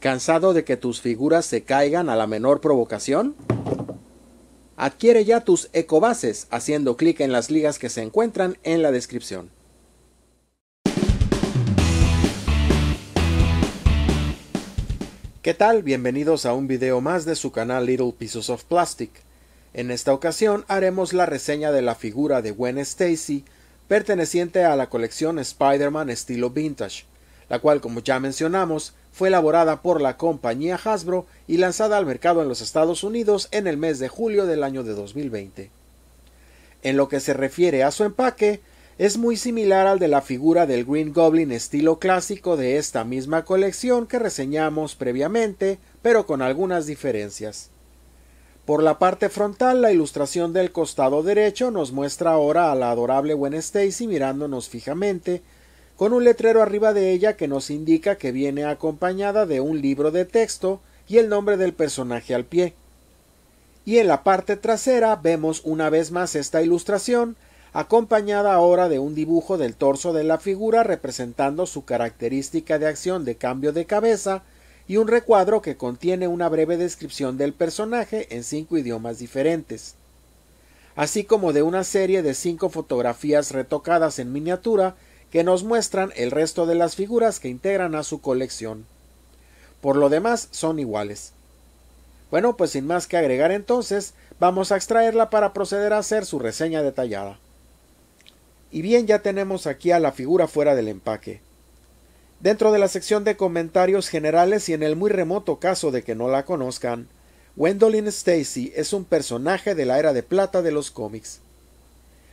¿Cansado de que tus figuras se caigan a la menor provocación? Adquiere ya tus ecobases haciendo clic en las ligas que se encuentran en la descripción. ¿Qué tal? Bienvenidos a un video más de su canal Little Pieces of Plastic. En esta ocasión haremos la reseña de la figura de Gwen Stacy perteneciente a la colección Spider-Man estilo vintage la cual, como ya mencionamos, fue elaborada por la compañía Hasbro y lanzada al mercado en los Estados Unidos en el mes de julio del año de 2020. En lo que se refiere a su empaque, es muy similar al de la figura del Green Goblin estilo clásico de esta misma colección que reseñamos previamente, pero con algunas diferencias. Por la parte frontal, la ilustración del costado derecho nos muestra ahora a la adorable Gwen Stacy mirándonos fijamente, con un letrero arriba de ella que nos indica que viene acompañada de un libro de texto y el nombre del personaje al pie. Y en la parte trasera vemos una vez más esta ilustración, acompañada ahora de un dibujo del torso de la figura representando su característica de acción de cambio de cabeza y un recuadro que contiene una breve descripción del personaje en cinco idiomas diferentes, así como de una serie de cinco fotografías retocadas en miniatura que nos muestran el resto de las figuras que integran a su colección. Por lo demás son iguales. Bueno, pues sin más que agregar entonces, vamos a extraerla para proceder a hacer su reseña detallada. Y bien, ya tenemos aquí a la figura fuera del empaque. Dentro de la sección de comentarios generales y en el muy remoto caso de que no la conozcan, Wendolyn Stacy es un personaje de la era de plata de los cómics.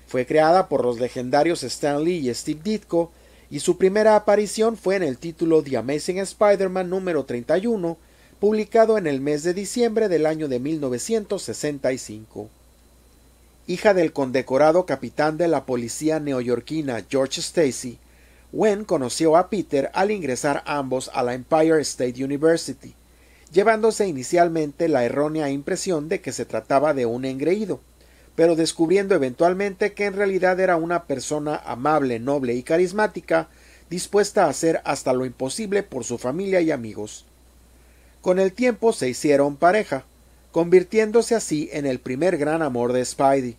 Fue creada por los legendarios Stan Lee y Steve Ditko y su primera aparición fue en el título The Amazing Spider-Man número 31, publicado en el mes de diciembre del año de 1965. Hija del condecorado capitán de la policía neoyorquina George Stacy, Gwen conoció a Peter al ingresar ambos a la Empire State University, llevándose inicialmente la errónea impresión de que se trataba de un engreído pero descubriendo eventualmente que en realidad era una persona amable, noble y carismática, dispuesta a hacer hasta lo imposible por su familia y amigos. Con el tiempo se hicieron pareja, convirtiéndose así en el primer gran amor de Spidey,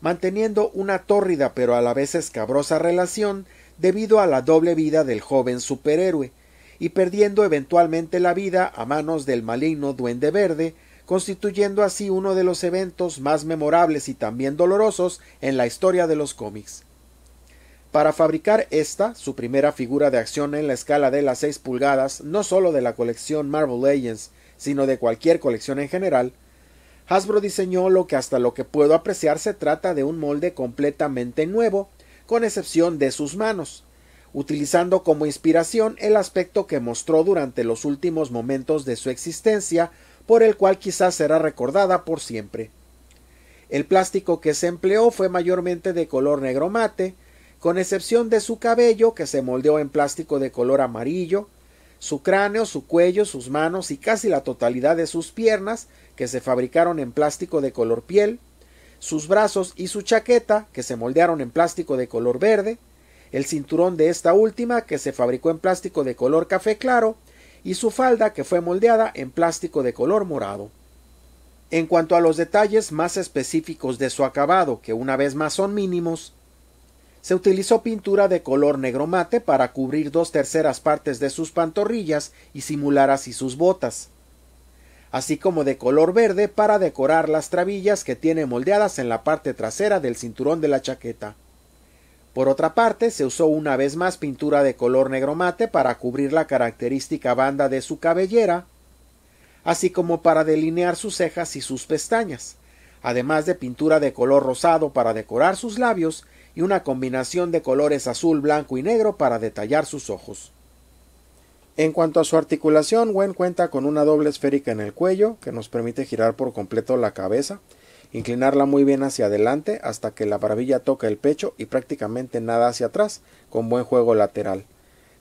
manteniendo una tórrida pero a la vez escabrosa relación debido a la doble vida del joven superhéroe, y perdiendo eventualmente la vida a manos del maligno duende verde, constituyendo así uno de los eventos más memorables y también dolorosos en la historia de los cómics. Para fabricar esta, su primera figura de acción en la escala de las seis pulgadas, no solo de la colección Marvel Legends, sino de cualquier colección en general, Hasbro diseñó lo que hasta lo que puedo apreciar se trata de un molde completamente nuevo, con excepción de sus manos, utilizando como inspiración el aspecto que mostró durante los últimos momentos de su existencia por el cual quizás será recordada por siempre. El plástico que se empleó fue mayormente de color negro mate, con excepción de su cabello, que se moldeó en plástico de color amarillo, su cráneo, su cuello, sus manos y casi la totalidad de sus piernas, que se fabricaron en plástico de color piel, sus brazos y su chaqueta, que se moldearon en plástico de color verde, el cinturón de esta última, que se fabricó en plástico de color café claro, y su falda que fue moldeada en plástico de color morado. En cuanto a los detalles más específicos de su acabado, que una vez más son mínimos, se utilizó pintura de color negro mate para cubrir dos terceras partes de sus pantorrillas y simular así sus botas, así como de color verde para decorar las trabillas que tiene moldeadas en la parte trasera del cinturón de la chaqueta. Por otra parte, se usó una vez más pintura de color negro mate para cubrir la característica banda de su cabellera, así como para delinear sus cejas y sus pestañas, además de pintura de color rosado para decorar sus labios y una combinación de colores azul, blanco y negro para detallar sus ojos. En cuanto a su articulación, Wen cuenta con una doble esférica en el cuello que nos permite girar por completo la cabeza, inclinarla muy bien hacia adelante hasta que la barbilla toca el pecho y prácticamente nada hacia atrás, con buen juego lateral.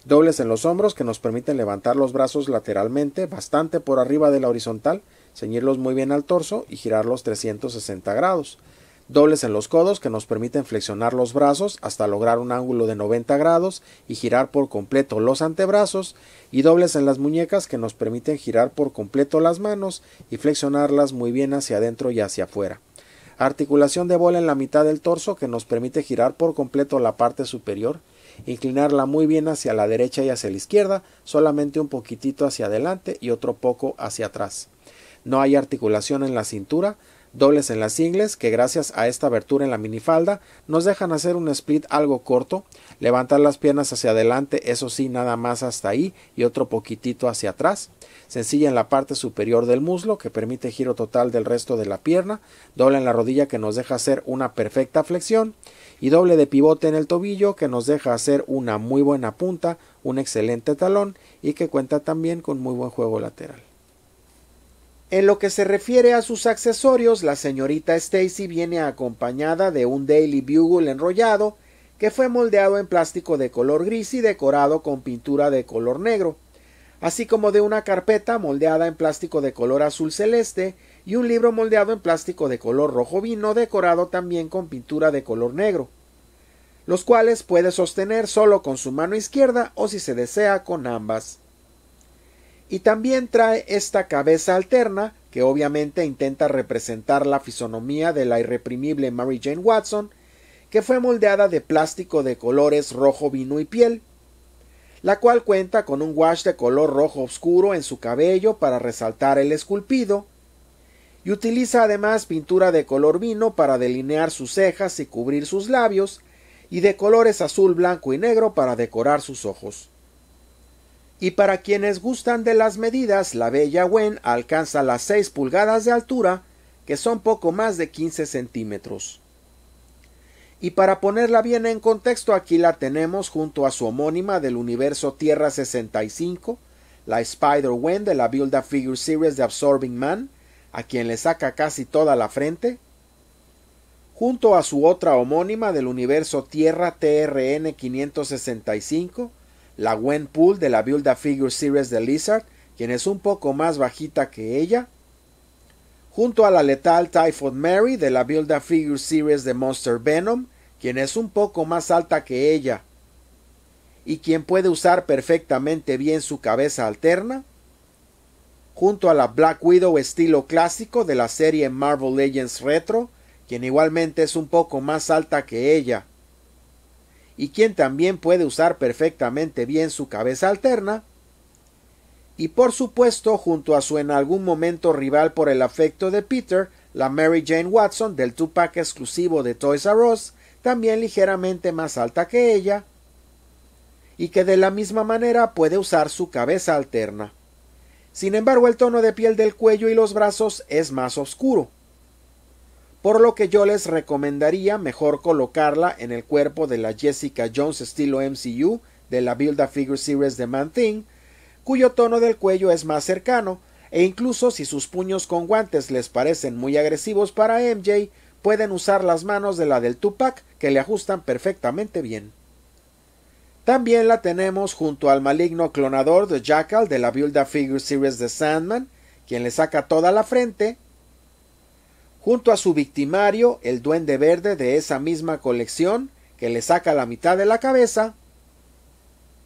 Dobles en los hombros que nos permiten levantar los brazos lateralmente, bastante por arriba de la horizontal, ceñirlos muy bien al torso y girarlos 360 grados. Dobles en los codos que nos permiten flexionar los brazos hasta lograr un ángulo de 90 grados y girar por completo los antebrazos. Y dobles en las muñecas que nos permiten girar por completo las manos y flexionarlas muy bien hacia adentro y hacia afuera. Articulación de bola en la mitad del torso que nos permite girar por completo la parte superior, inclinarla muy bien hacia la derecha y hacia la izquierda, solamente un poquitito hacia adelante y otro poco hacia atrás. No hay articulación en la cintura, dobles en las ingles que gracias a esta abertura en la minifalda nos dejan hacer un split algo corto, levantar las piernas hacia adelante, eso sí, nada más hasta ahí y otro poquitito hacia atrás, sencilla en la parte superior del muslo que permite giro total del resto de la pierna, doble en la rodilla que nos deja hacer una perfecta flexión y doble de pivote en el tobillo que nos deja hacer una muy buena punta, un excelente talón y que cuenta también con muy buen juego lateral. En lo que se refiere a sus accesorios, la señorita Stacy viene acompañada de un Daily Bugle enrollado que fue moldeado en plástico de color gris y decorado con pintura de color negro, así como de una carpeta moldeada en plástico de color azul celeste y un libro moldeado en plástico de color rojo vino decorado también con pintura de color negro, los cuales puede sostener solo con su mano izquierda o si se desea con ambas. Y también trae esta cabeza alterna, que obviamente intenta representar la fisonomía de la irreprimible Mary Jane Watson, que fue moldeada de plástico de colores rojo, vino y piel, la cual cuenta con un wash de color rojo oscuro en su cabello para resaltar el esculpido, y utiliza además pintura de color vino para delinear sus cejas y cubrir sus labios, y de colores azul, blanco y negro para decorar sus ojos. Y para quienes gustan de las medidas, la Bella Wen alcanza las 6 pulgadas de altura, que son poco más de 15 centímetros. Y para ponerla bien en contexto, aquí la tenemos junto a su homónima del universo Tierra 65, la Spider-Wen de la Build a Figure Series de Absorbing Man, a quien le saca casi toda la frente, junto a su otra homónima del universo Tierra TRN 565, la Gwen Pool de la Build a Figure Series de Lizard, quien es un poco más bajita que ella, junto a la letal Typhoid Mary de la Build a Figure Series de Monster Venom, quien es un poco más alta que ella y quien puede usar perfectamente bien su cabeza alterna, junto a la Black Widow estilo clásico de la serie Marvel Legends Retro, quien igualmente es un poco más alta que ella, y quien también puede usar perfectamente bien su cabeza alterna, y por supuesto junto a su en algún momento rival por el afecto de Peter, la Mary Jane Watson del Tupac exclusivo de Toys R Us, también ligeramente más alta que ella, y que de la misma manera puede usar su cabeza alterna. Sin embargo, el tono de piel del cuello y los brazos es más oscuro, por lo que yo les recomendaría mejor colocarla en el cuerpo de la Jessica Jones estilo MCU de la Build a Figure Series de Man Thing, cuyo tono del cuello es más cercano, e incluso si sus puños con guantes les parecen muy agresivos para MJ, pueden usar las manos de la del Tupac que le ajustan perfectamente bien. También la tenemos junto al maligno clonador de Jackal de la Build a Figure Series de Sandman, quien le saca toda la frente, junto a su victimario, el duende verde de esa misma colección, que le saca la mitad de la cabeza,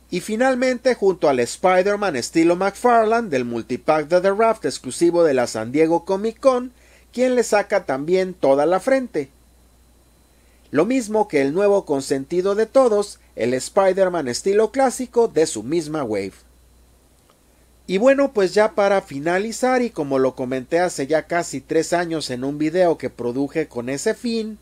y finalmente junto al Spider-Man estilo McFarland del multipack de The Raft exclusivo de la San Diego Comic Con, quien le saca también toda la frente. Lo mismo que el nuevo consentido de todos, el Spider-Man estilo clásico de su misma wave. Y bueno, pues ya para finalizar y como lo comenté hace ya casi tres años en un video que produje con ese fin,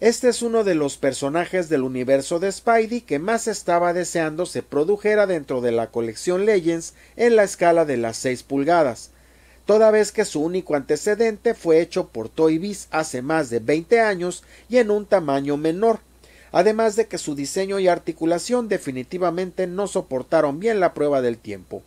este es uno de los personajes del universo de Spidey que más estaba deseando se produjera dentro de la colección Legends en la escala de las 6 pulgadas, toda vez que su único antecedente fue hecho por Toy Biz hace más de 20 años y en un tamaño menor, además de que su diseño y articulación definitivamente no soportaron bien la prueba del tiempo.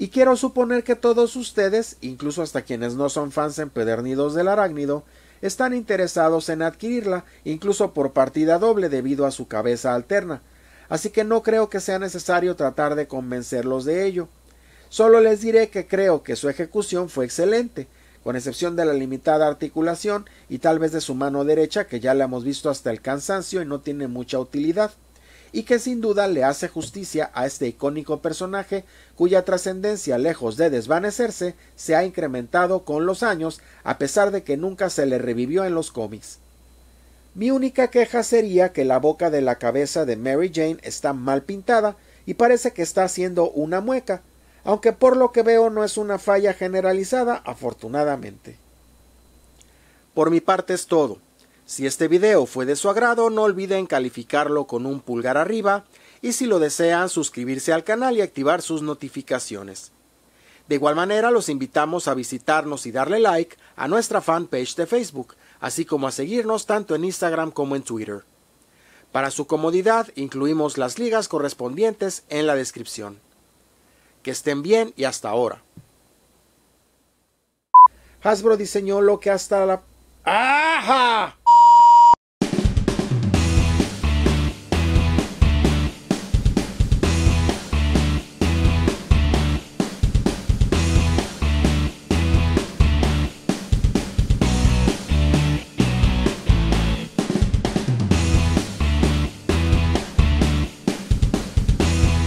Y quiero suponer que todos ustedes, incluso hasta quienes no son fans empedernidos del arácnido, están interesados en adquirirla, incluso por partida doble debido a su cabeza alterna, así que no creo que sea necesario tratar de convencerlos de ello. Solo les diré que creo que su ejecución fue excelente, con excepción de la limitada articulación y tal vez de su mano derecha que ya la hemos visto hasta el cansancio y no tiene mucha utilidad y que sin duda le hace justicia a este icónico personaje cuya trascendencia, lejos de desvanecerse, se ha incrementado con los años, a pesar de que nunca se le revivió en los cómics. Mi única queja sería que la boca de la cabeza de Mary Jane está mal pintada y parece que está haciendo una mueca, aunque por lo que veo no es una falla generalizada, afortunadamente. Por mi parte es todo. Si este video fue de su agrado, no olviden calificarlo con un pulgar arriba y si lo desean suscribirse al canal y activar sus notificaciones. De igual manera, los invitamos a visitarnos y darle like a nuestra fanpage de Facebook, así como a seguirnos tanto en Instagram como en Twitter. Para su comodidad, incluimos las ligas correspondientes en la descripción. Que estén bien y hasta ahora. Hasbro diseñó lo que hasta la...